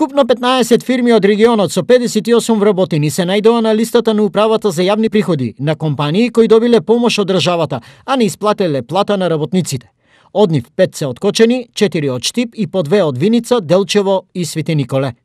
Вкупно 15 фирми од регионот со 58 вработени се најдоа на листата на управата за јавни приходи на компании кои добиле помош од државата, а не исплателе плата на работниците. Од нив пет се откочени, четири од Штип и по 2 од Виница, Делчево и Свети Николе.